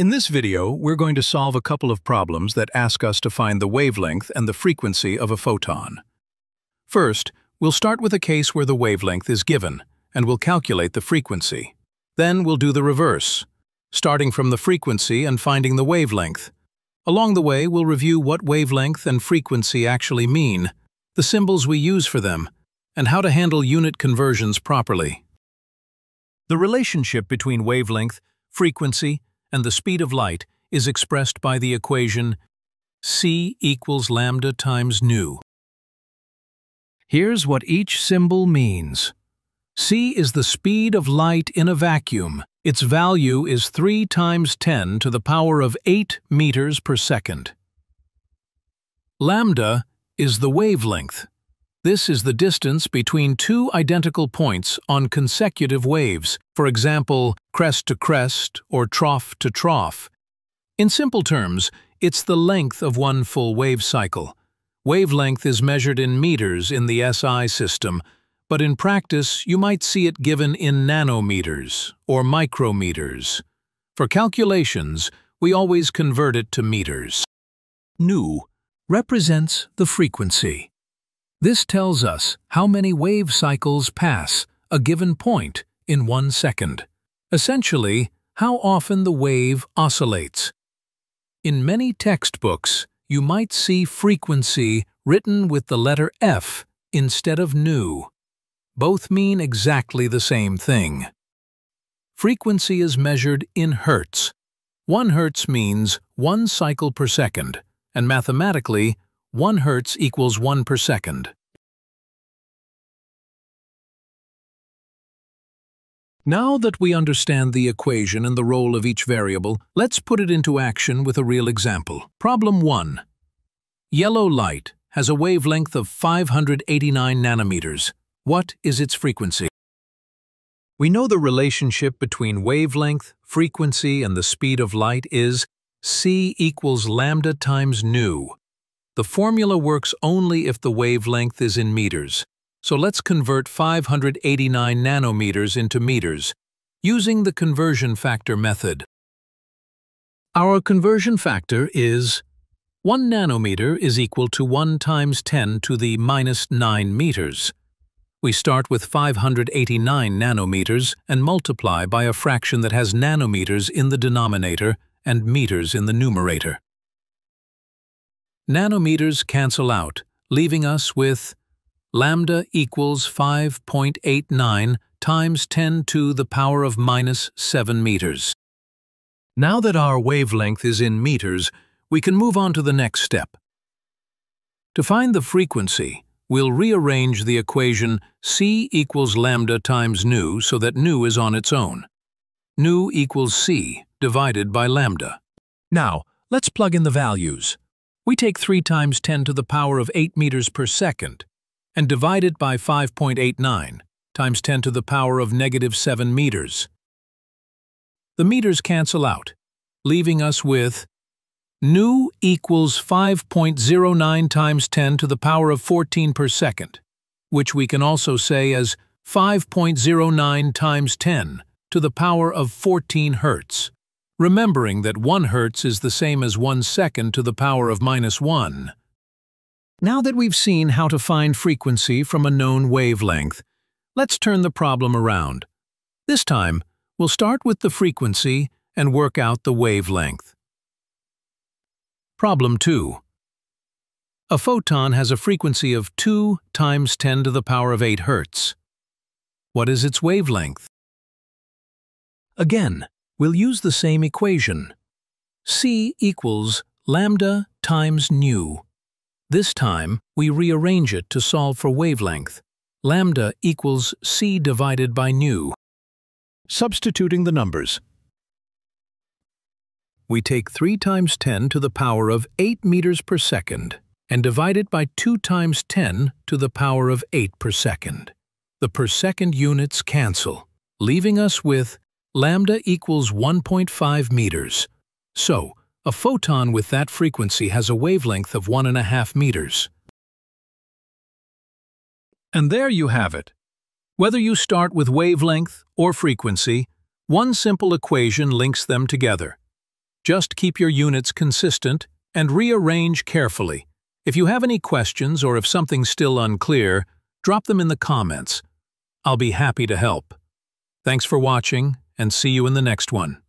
In this video, we're going to solve a couple of problems that ask us to find the wavelength and the frequency of a photon. First, we'll start with a case where the wavelength is given, and we'll calculate the frequency. Then we'll do the reverse, starting from the frequency and finding the wavelength. Along the way, we'll review what wavelength and frequency actually mean, the symbols we use for them, and how to handle unit conversions properly. The relationship between wavelength, frequency, and the speed of light is expressed by the equation c equals lambda times nu. Here's what each symbol means. c is the speed of light in a vacuum. Its value is 3 times 10 to the power of 8 meters per second. Lambda is the wavelength, this is the distance between two identical points on consecutive waves, for example, crest to crest or trough to trough. In simple terms, it's the length of one full wave cycle. Wavelength is measured in meters in the SI system, but in practice you might see it given in nanometers or micrometers. For calculations, we always convert it to meters. Nu represents the frequency. This tells us how many wave cycles pass a given point in one second. Essentially, how often the wave oscillates. In many textbooks, you might see frequency written with the letter F instead of nu. Both mean exactly the same thing. Frequency is measured in hertz. 1 hertz means 1 cycle per second, and mathematically, 1 hertz equals 1 per second. Now that we understand the equation and the role of each variable, let's put it into action with a real example. Problem 1. Yellow light has a wavelength of 589 nanometers. What is its frequency? We know the relationship between wavelength, frequency, and the speed of light is c equals lambda times nu, the formula works only if the wavelength is in meters, so let's convert 589 nanometers into meters using the conversion factor method. Our conversion factor is 1 nanometer is equal to 1 times 10 to the minus 9 meters. We start with 589 nanometers and multiply by a fraction that has nanometers in the denominator and meters in the numerator. Nanometers cancel out, leaving us with lambda equals 5.89 times 10 to the power of minus 7 meters. Now that our wavelength is in meters, we can move on to the next step. To find the frequency, we'll rearrange the equation c equals lambda times nu so that nu is on its own. Nu equals c divided by lambda. Now, let's plug in the values we take 3 times 10 to the power of 8 meters per second and divide it by 5.89 times 10 to the power of negative 7 meters. The meters cancel out, leaving us with nu equals 5.09 times 10 to the power of 14 per second, which we can also say as 5.09 times 10 to the power of 14 hertz remembering that 1 hertz is the same as 1 second to the power of minus 1. Now that we've seen how to find frequency from a known wavelength, let's turn the problem around. This time, we'll start with the frequency and work out the wavelength. Problem 2. A photon has a frequency of 2 times 10 to the power of 8 hertz. What is its wavelength? Again, we'll use the same equation. C equals lambda times nu. This time, we rearrange it to solve for wavelength. Lambda equals C divided by nu. Substituting the numbers. We take 3 times 10 to the power of 8 meters per second and divide it by 2 times 10 to the power of 8 per second. The per second units cancel, leaving us with Lambda equals 1.5 meters. So, a photon with that frequency has a wavelength of 1.5 meters. And there you have it. Whether you start with wavelength or frequency, one simple equation links them together. Just keep your units consistent and rearrange carefully. If you have any questions or if something's still unclear, drop them in the comments. I'll be happy to help. Thanks for watching and see you in the next one.